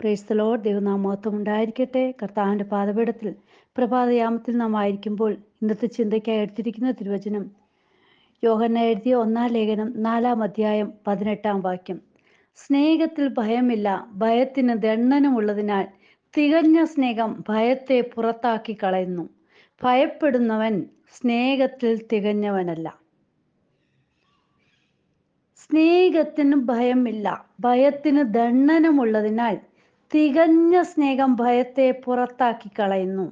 പ്രേസ്തലോ ദൈവനാമോത്വം ഉണ്ടായിരിക്കട്ടെ കർത്താവിൻ്റെ പാതപീഠത്തിൽ പ്രഭാതയാമത്തിൽ നാം ആയിരിക്കുമ്പോൾ ഇന്നത്തെ ചിന്തയ്ക്കായി എടുത്തിരിക്കുന്ന തിരുവചനം യോഹന എഴുതിയ ഒന്നാം ലേഖനം നാലാം അധ്യായം പതിനെട്ടാം വാക്യം സ്നേഹത്തിൽ ഭയമില്ല ഭയത്തിന് ദണ്ണനമുള്ളതിനാൽ തികഞ്ഞ സ്നേഹം ഭയത്തെ പുറത്താക്കി കളയുന്നു ഭയപ്പെടുന്നവൻ സ്നേഹത്തിൽ തികഞ്ഞവനല്ല സ്നേഹത്തിന് ഭയമില്ല ഭയത്തിന് ദണ്ണനമുള്ളതിനാൽ തികഞ്ഞ സ്നേഹം ഭയത്തെ പുറത്താക്കി കളയുന്നു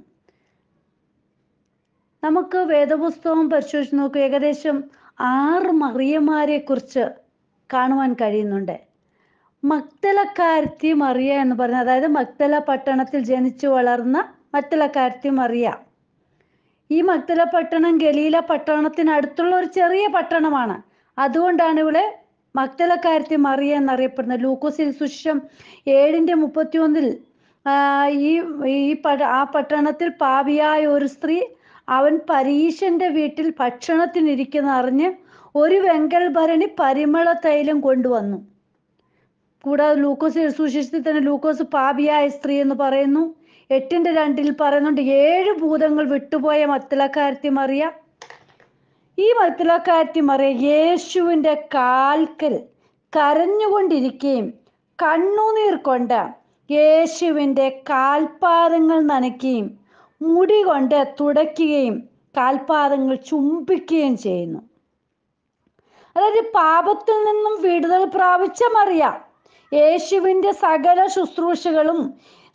നമുക്ക് വേദപുസ്തകം പരിശോധിച്ച് നോക്കുക ഏകദേശം ആറ് മറിയമാരെ കുറിച്ച് കാണുവാൻ കഴിയുന്നുണ്ട് മക്തലക്കാരത്തി മറിയ എന്ന് പറഞ്ഞ അതായത് മക്തല പട്ടണത്തിൽ ജനിച്ചു വളർന്ന മക്തലക്കാരത്തി മറിയ ഈ മക്തല പട്ടണം ഗലീല പട്ടണത്തിനടുത്തുള്ള ഒരു ചെറിയ പട്ടണമാണ് അതുകൊണ്ടാണ് ഇവിടെ മക്തലക്കാരത്തെ മറിയ എന്നറിയപ്പെടുന്ന ലൂക്കോസിൽ സുശം ഏഴിന്റെ മുപ്പത്തിയൊന്നിൽ ഈ ഈ ആ പട്ടണത്തിൽ പാവിയായ ഒരു സ്ത്രീ അവൻ പരീശന്റെ വീട്ടിൽ ഭക്ഷണത്തിനിരിക്കുന്ന അറിഞ്ഞ് ഒരു വെങ്കൽ ഭരണി പരിമള തൈലം കൊണ്ടുവന്നു കൂടാതെ ലൂക്കോസ് സുശേഷത്തിൽ തന്നെ ലൂക്കോസ് പാപിയായ സ്ത്രീ എന്ന് പറയുന്നു എട്ടിന്റെ രണ്ടിൽ പറയുന്നുണ്ട് ഏഴ് ഭൂതങ്ങൾ വിട്ടുപോയ മത്തലക്കാരത്തി മറിയ ഈ മറിയ യേശുവിൻ്റെ കാൽക്കൽ കരഞ്ഞുകൊണ്ടിരിക്കുകയും കണ്ണുനീർ കൊണ്ട് യേശുവിൻ്റെ കാൽപാദങ്ങൾ നനയ്ക്കുകയും മുടി കൊണ്ട് തുടയ്ക്കുകയും കാൽപാദങ്ങൾ ചുംബിക്കുകയും ചെയ്യുന്നു അതായത് പാപത്തിൽ നിന്നും വിടുതൽ പ്രാപിച്ച മറിയ യേശുവിൻ്റെ സകല ശുശ്രൂഷകളും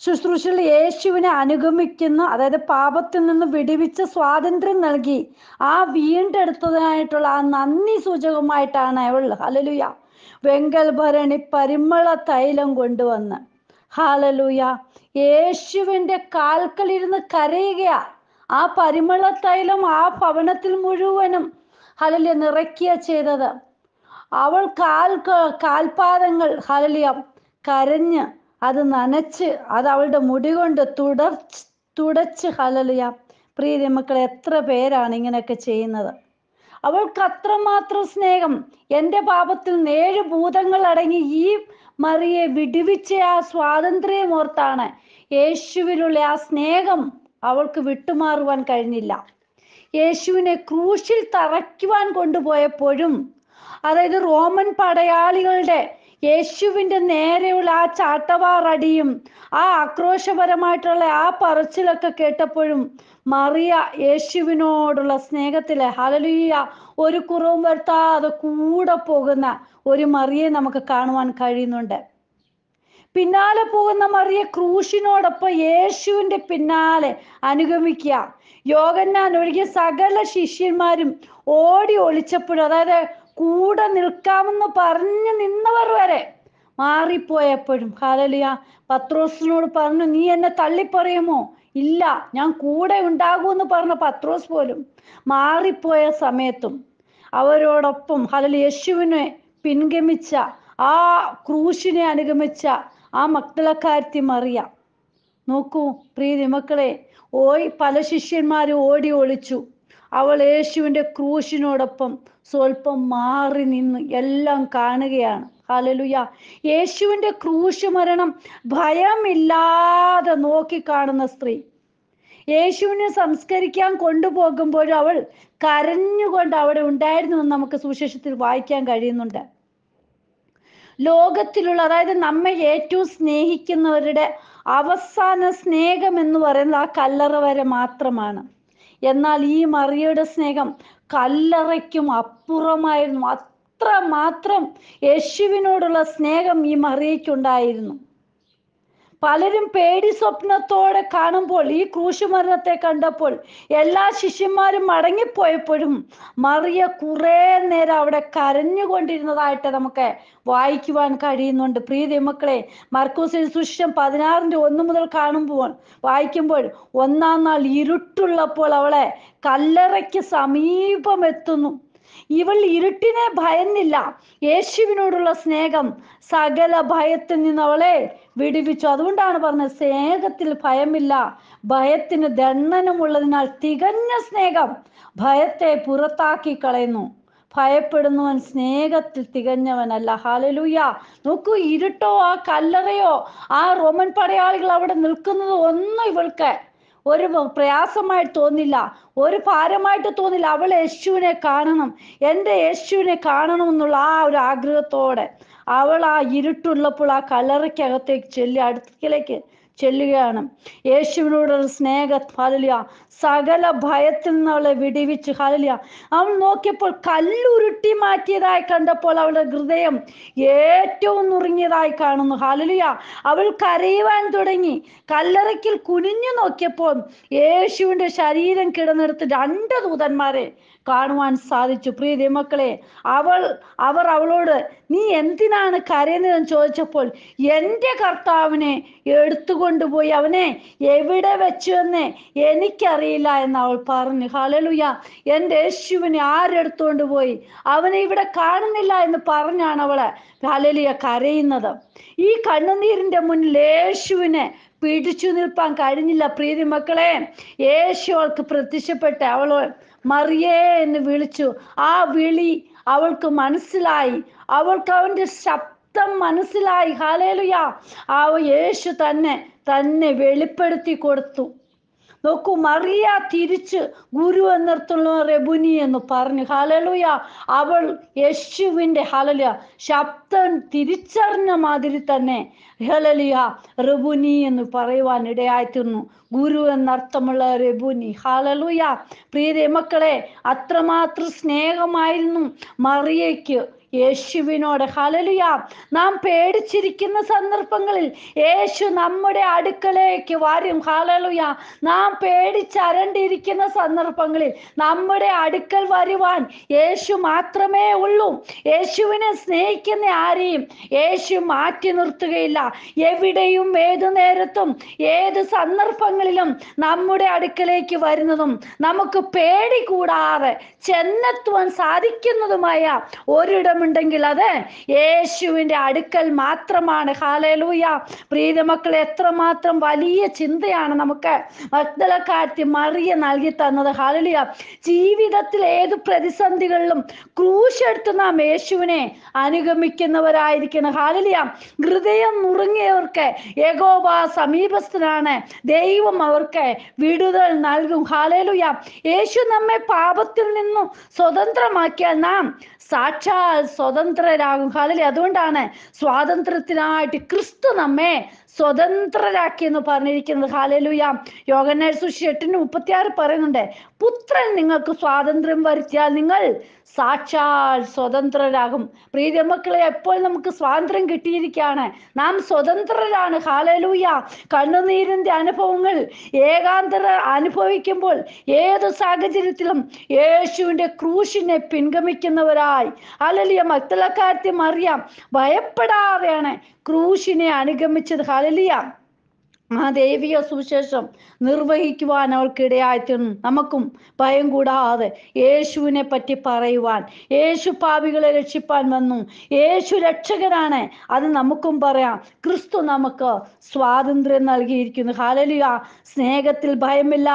ശുശ്രൂഷയിൽ യേശുവിനെ അനുഗമിക്കുന്ന അതായത് പാപത്തിൽ നിന്ന് വിടിവിച്ച് സ്വാതന്ത്ര്യം നൽകി ആ വീണ്ടെടുത്തതിനായിട്ടുള്ള ആ നന്ദി സൂചകമായിട്ടാണ് അവൾ ഹലലുയ വെങ്കൽ ഭരണി പരിമള തൈലം കൊണ്ടുവന്ന് ഹാലലൂയ യേശുവിൻ്റെ കാൽക്കലിരുന്ന് കരയുകയാ ആ പരിമള തൈലം ആ ഭവനത്തിൽ മുഴുവനും ഹലലിയ നിറയ്ക്കുക ചെയ്തത് അവൾ കാൽ കാൽപാദങ്ങൾ ഹലലിയ കരഞ്ഞ് അത് നനച്ച് അത് അവളുടെ മുടി കൊണ്ട് തുടർ തുടച്ച് ഹലലിയ പ്രീതി മക്കൾ എത്ര പേരാണ് ഇങ്ങനെയൊക്കെ ചെയ്യുന്നത് അവൾക്ക് അത്രമാത്രം സ്നേഹം എൻ്റെ പാപത്തിൽ ഏഴ് ഭൂതങ്ങൾ അടങ്ങി ഈ മറിയെ വിടുവിച്ച ആ സ്വാതന്ത്ര്യം ഓർത്താണ് യേശുവിലുള്ള ആ സ്നേഹം അവൾക്ക് വിട്ടുമാറുവാൻ കഴിഞ്ഞില്ല യേശുവിനെ ക്രൂശിൽ തറയ്ക്കുവാൻ കൊണ്ടുപോയപ്പോഴും അതായത് റോമൻ പടയാളികളുടെ യേശുവിൻ്റെ നേരെയുള്ള ആ ചാട്ടവാറടിയും ആ ആക്രോശപരമായിട്ടുള്ള ആ പറച്ചിലൊക്കെ കേട്ടപ്പോഴും മറിയ യേശുവിനോടുള്ള സ്നേഹത്തിലെ ഹലലുയ്യ ഒരു കുറവും വരുത്താതെ കൂടെ പോകുന്ന ഒരു മറിയെ നമുക്ക് കാണുവാൻ കഴിയുന്നുണ്ട് പിന്നാലെ പോകുന്ന മറിയ ക്രൂശിനോടൊപ്പം യേശുവിൻ്റെ പിന്നാലെ അനുഗമിക്കുക യോഗന്നാൻ ഒഴികെ സകല ശിഷ്യന്മാരും ഓടി ഒളിച്ചപ്പോഴും അതായത് കൂടെ നിൽക്കാമെന്ന് പറഞ്ഞു നിന്നവർ വരെ മാറിപ്പോയപ്പോഴും ഹാലലിയ പത്രോസിനോട് പറഞ്ഞു നീ എന്നെ തള്ളിപ്പറയുമോ ഇല്ല ഞാൻ കൂടെ ഉണ്ടാകുമെന്ന് പറഞ്ഞ പത്രോസ് പോലും മാറിപ്പോയ സമയത്തും അവരോടൊപ്പം ഹലലി യേശുവിനെ പിൻഗമിച്ച ആ ക്രൂശിനെ അനുഗമിച്ച ആ മക്കളക്കാരത്തി മറിയ നോക്കൂ പ്രീതി മക്കളെ ഓയ് പല ശിഷ്യന്മാരും ഓടി ഒളിച്ചു അവൾ യേശുവിൻ്റെ ക്രൂശിനോടൊപ്പം സ്വല്പം മാറി നിന്ന് എല്ലാം കാണുകയാണ് ഹാലലുയ യേശുവിൻ്റെ ക്രൂശ് മരണം ഭയമില്ലാതെ നോക്കിക്കാണുന്ന സ്ത്രീ യേശുവിനെ സംസ്കരിക്കാൻ കൊണ്ടുപോകുമ്പോഴും അവൾ കരഞ്ഞുകൊണ്ട് അവിടെ ഉണ്ടായിരുന്നു എന്ന് നമുക്ക് സുവിശേഷത്തിൽ വായിക്കാൻ കഴിയുന്നുണ്ട് ലോകത്തിലുള്ള അതായത് നമ്മെ ഏറ്റവും സ്നേഹിക്കുന്നവരുടെ അവസാന സ്നേഹം എന്ന് പറയുന്നത് ആ കല്ലറ വരെ മാത്രമാണ് എന്നാൽ ഈ മറിയയുടെ സ്നേഹം കല്ലറയ്ക്കും അപ്പുറമായിരുന്നു അത്ര മാത്രം യേശുവിനോടുള്ള സ്നേഹം ഈ മറിയയ്ക്കുണ്ടായിരുന്നു പലരും പേടി സ്വപ്നത്തോടെ കാണുമ്പോൾ ഈ ക്രൂശുമരണത്തെ കണ്ടപ്പോൾ എല്ലാ ശിഷ്യന്മാരും മടങ്ങിപ്പോയപ്പോഴും മറിയ കുറെ നേരം അവിടെ കരഞ്ഞുകൊണ്ടിരുന്നതായിട്ട് നമുക്ക് വായിക്കുവാൻ കഴിയുന്നുണ്ട് പ്രീതി മക്കളെ മർക്കൂസിൽ സുഷ്യം പതിനാറിൻ്റെ ഒന്ന് മുതൽ കാണുമ്പോൾ വായിക്കുമ്പോൾ ഒന്നാം നാൾ ഇരുട്ടുള്ളപ്പോൾ അവളെ കല്ലറയ്ക്ക് സമീപം എത്തുന്നു ഇവൾ ഇരുട്ടിനെ ഭയന്നില്ല യേശുവിനോടുള്ള സ്നേഹം സകല ഭയത്തിൽ നിന്ന് അവളെ വിടുവിച്ചു അതുകൊണ്ടാണ് പറഞ്ഞത് സ്നേഹത്തിൽ ഭയമില്ല ഭയത്തിന് ദണ്ണനമുള്ളതിനാൽ തികഞ്ഞ സ്നേഹം ഭയത്തെ പുറത്താക്കി കളയുന്നു ഭയപ്പെടുന്നവൻ സ്നേഹത്തിൽ തികഞ്ഞവനല്ല ഹാലലൂയ നോക്കൂ ഇരുട്ടോ ആ കല്ലറയോ ആ റോമൻ പടയാളികൾ അവിടെ നിൽക്കുന്നത് ഒന്നും ഇവൾക്ക് ഒരു പ്രയാസമായി തോന്നില്ല ഒരു ഭാരമായിട്ട് തോന്നില്ല അവൾ യേശുവിനെ കാണണം എൻ്റെ യേശുവിനെ കാണണം എന്നുള്ള ആ ഒരു ആഗ്രഹത്തോടെ അവൾ ആ ഇരുട്ടുള്ളപ്പോൾ ആ കലറയ്ക്കകത്തേക്ക് ചെല്ലി അടുത്തേക്ക് ചെല്ലുകയാണ് യേശുവിനോടുള്ള സ്നേഹ ഹാലിയ സകല ഭയത്തിൽ അവളെ വിടിവിച്ച് ഹാലിയ അവൾ നോക്കിയപ്പോൾ കല്ലുരുട്ടി മാറ്റിയതായി കണ്ടപ്പോൾ അവളുടെ ഹൃദയം ഏറ്റവും നുറുങ്ങിയതായി കാണുന്നു ഹാലിയ അവൾ കരയുവാൻ തുടങ്ങി കല്ലറയ്ക്കിൽ കുനിഞ്ഞു നോക്കിയപ്പോൾ യേശുവിൻ്റെ ശരീരം കിടന്നെടുത്ത് രണ്ട് ദൂതന്മാരെ കാണുവാൻ സാധിച്ചു പ്രിയ മക്കളെ അവൾ അവർ അവളോട് നീ എന്തിനാണ് കരയുന്നതെന്ന് ചോദിച്ചപ്പോൾ എൻ്റെ കർത്താവിനെ എടുത്തുകൊണ്ട് കൊണ്ടുപോയി അവനെ എവിടെ വെച്ചു എന്ന് എനിക്കറിയില്ല എന്ന് അവൾ പറഞ്ഞു ഹലലുയ എൻ്റെ യേശുവിനെ ആരെടുത്തുകൊണ്ട് പോയി അവനെ ഇവിടെ കാണുന്നില്ല എന്ന് പറഞ്ഞാണ് അവളെ ഹലലിയ കരയുന്നത് ഈ കണ്ണുനീരിൻ്റെ മുന്നിൽ യേശുവിനെ പിടിച്ചു നിൽപ്പാൻ കഴിഞ്ഞില്ല പ്രീതി മക്കളെ യേശു അവൾക്ക് പ്രത്യക്ഷപ്പെട്ട് അവൾ മറിയേ എന്ന് വിളിച്ചു ആ വിളി അവൾക്ക് മനസ്സിലായി അവൾക്ക് അവൻ്റെ ശബ്ദം മൊത്തം മനസ്സിലായി ഹാലേലുയ ആ യേശു തന്നെ തന്നെ വെളിപ്പെടുത്തി കൊടുത്തു നോക്കൂ മറിയ തിരിച്ച് ഗുരു എന്നിടത്തുള്ള റെബുനി എന്ന് പറഞ്ഞു ഹലലുയ അവൾ യേശുവിൻ്റെ ഹലലുയ ശബ്ദം തിരിച്ചറിഞ്ഞ മാതിരി തന്നെ ഹലലിയ റബുനി എന്ന് പറയുവാൻ ഇടയായിത്തീർന്നു ഗുരു എന്നർത്ഥമുള്ള റബുനി ഹലലുയ പ്രിയ മക്കളെ അത്രമാത്രം സ്നേഹമായിരുന്നു മറിയയ്ക്ക് യേശുവിനോട് ഹലലുയ നാം പേടിച്ചിരിക്കുന്ന സന്ദർഭങ്ങളിൽ യേശു നമ്മുടെ അടുക്കലേക്ക് വരും ഹലലുയ നാം പേടിച്ചരണ്ടിരിക്കുന്ന സന്ദർഭങ്ങളിൽ നമ്മുടെ അടുക്കൽ വരുവാൻ യേശു മാത്രമേ ഉള്ളൂ യേശുവിനെ സ്നേഹിക്കുന്ന ആരെയും യേശു മാറ്റി നിർത്തുകയില്ല എവിടെയും ഏതു നേരത്തും ഏത് സന്ദർഭങ്ങളിലും നമ്മുടെ അടുക്കലേക്ക് വരുന്നതും നമുക്ക് പേടി കൂടാതെ ചെന്നെത്തുവാൻ സാധിക്കുന്നതുമായ ഒരിടം ബന്ധമുണ്ടെങ്കിൽ അത് യേശുവിൻ്റെ അടുക്കൽ മാത്രമാണ് ഹാലലൂയ പ്രീത എത്രമാത്രം വലിയ ചിന്തയാണ് നമുക്ക് മഗ്ദലക്കാരത്തി മറിയ നൽകി തന്നത് ഹാലലിയ ജീവിതത്തിൽ ഏത് പ്രതിസന്ധികളിലും ക്രൂശെടുത്ത് നാം യേശുവിനെ അനുഗമിക്കുന്നവരായിരിക്കണം ഹാലലിയ ഹൃദയം മുറുങ്ങിയവർക്ക് ഏകോപ സമീപസ്ഥനാണ് ദൈവം അവർക്ക് വിടുതൽ നൽകും ഹാലലുയ യേശു നമ്മെ പാപത്തിൽ നിന്നും സ്വതന്ത്രമാക്കിയാൽ നാം സാക്ഷാൽ സ്വതന്ത്രരാകും ഹാലലി അതുകൊണ്ടാണ് സ്വാതന്ത്ര്യത്തിനായിട്ട് ക്രിസ്തു നമ്മെ സ്വതന്ത്രരാക്കി എന്ന് പറഞ്ഞിരിക്കുന്നത് ഹാലലുയ യോഗനായ സുഷെട്ടിന് മുപ്പത്തിയാറ് പറയുന്നുണ്ട് പുത്രൻ നിങ്ങൾക്ക് സ്വാതന്ത്ര്യം വരുത്തിയാൽ നിങ്ങൾ സാക്ഷാൽ സ്വതന്ത്രരാകും പ്രീതി മക്കളെ എപ്പോൾ നമുക്ക് സ്വാതന്ത്ര്യം കിട്ടിയിരിക്കുകയാണ് നാം സ്വതന്ത്രരാണ് ഹാലലൂയ കണ്ണുനീരിന്റെ അനുഭവങ്ങൾ ഏകാന്തര അനുഭവിക്കുമ്പോൾ ഏത് സാഹചര്യത്തിലും യേശുവിന്റെ ക്രൂശിനെ പിൻഗമിക്കുന്നവരായി അലലിയ മക്തലക്കാരത്യം അറിയാം ഭയപ്പെടാതെയാണ് ക്രൂശിനെ അനുഗമിച്ചത് ഹാലലിയ ആ ദൈവിക സുവിശേഷം നിർവഹിക്കുവാൻ അവൾക്കിടയായിത്തീർന്നു നമുക്കും ഭയം കൂടാതെ യേശുവിനെ പറ്റി പറയുവാൻ യേശു പാപികളെ രക്ഷിപ്പാൻ വന്നു യേശു രക്ഷകനാണ് അത് നമുക്കും പറയാം ക്രിസ്തു നമുക്ക് സ്വാതന്ത്ര്യം നൽകിയിരിക്കുന്നു ഹാലലിയ സ്നേഹത്തിൽ ഭയമില്ല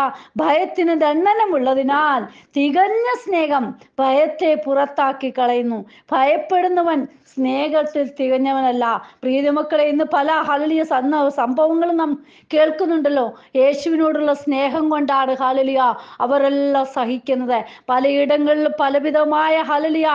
ഭയത്തിന് ദണ്ഡനമുള്ളതിനാൽ തികഞ്ഞ സ്നേഹം ഭയത്തെ പുറത്താക്കി കളയുന്നു ഭയപ്പെടുന്നവൻ സ്നേഹത്തിൽ തികഞ്ഞവനല്ല പ്രീതിമക്കളെ ഇന്ന് പല സന്ന സംഭവങ്ങളും നാം കേൾക്കുന്നുണ്ടല്ലോ യേശുവിനോടുള്ള സ്നേഹം കൊണ്ടാണ് ഹാലലിയ അവരെല്ലാം സഹിക്കുന്നത് പലയിടങ്ങളിൽ പലവിധമായ ഹലലിയ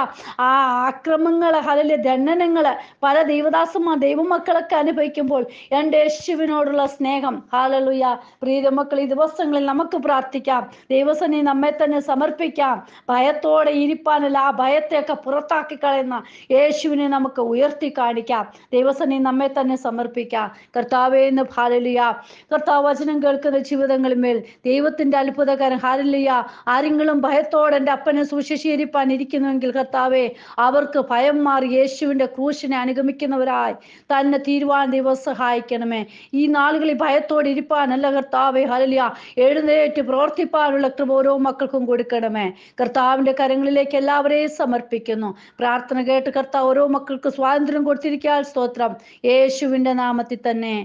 ആ ആക്രമങ്ങൾ ഹലലിയ ദണ്ഡനങ്ങൾ പല ദൈവദാസന്മാർ ദൈവമക്കളൊക്കെ അനുഭവിക്കുമ്പോൾ എൻ്റെ യേശുവിനോടുള്ള സ്നേഹം ഹാലലുയ പ്രീതമക്കൾ ഈ ദിവസങ്ങളിൽ നമുക്ക് പ്രാർത്ഥിക്കാം ദൈവസനി നമ്മെ തന്നെ സമർപ്പിക്കാം ഭയത്തോടെ ഇരിപ്പാനല്ല ആ ഭയത്തെയൊക്കെ പുറത്താക്കി കളയുന്ന യേശുവിനെ നമുക്ക് ഉയർത്തി കാണിക്കാം ദൈവസനി നമ്മെ തന്നെ സമർപ്പിക്കാം കർത്താവേ എന്ന് ഹാലലിയ ഹാലിലയ്യ കർത്താവ് വചനം കേൾക്കുന്ന ജീവിതങ്ങളിന്മേൽ ദൈവത്തിന്റെ അത്ഭുതകരം ഹാലിലയ്യ ആരെങ്കിലും ഭയത്തോടെ എൻ്റെ അപ്പനെ സുശേഷീകരിപ്പാൻ ഇരിക്കുന്നുവെങ്കിൽ കർത്താവെ അവർക്ക് ഭയം മാറി യേശുവിൻ്റെ ക്രൂശിനെ അനുഗമിക്കുന്നവരായി തന്നെ തീരുവാൻ ദൈവം സഹായിക്കണമേ ഈ നാളുകളിൽ ഭയത്തോടെ ഇരിപ്പാനല്ല കർത്താവെ ഹാലിലയ്യ എഴുന്നേറ്റ് പ്രവർത്തിപ്പാനുള്ള കൃപ ഓരോ മക്കൾക്കും കൊടുക്കണമേ കർത്താവിൻ്റെ കരങ്ങളിലേക്ക് എല്ലാവരെയും സമർപ്പിക്കുന്നു പ്രാർത്ഥന കേട്ട് കർത്താവ് ഓരോ മക്കൾക്ക് സ്വാതന്ത്ര്യം കൊടുത്തിരിക്കാൻ സ്തോത്രം യേശുവിൻ്റെ നാമത്തിൽ തന്നെ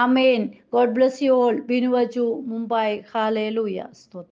ആമേൻ God bless you all. Binuwaju, Mumbai. Hallelujah. Stot.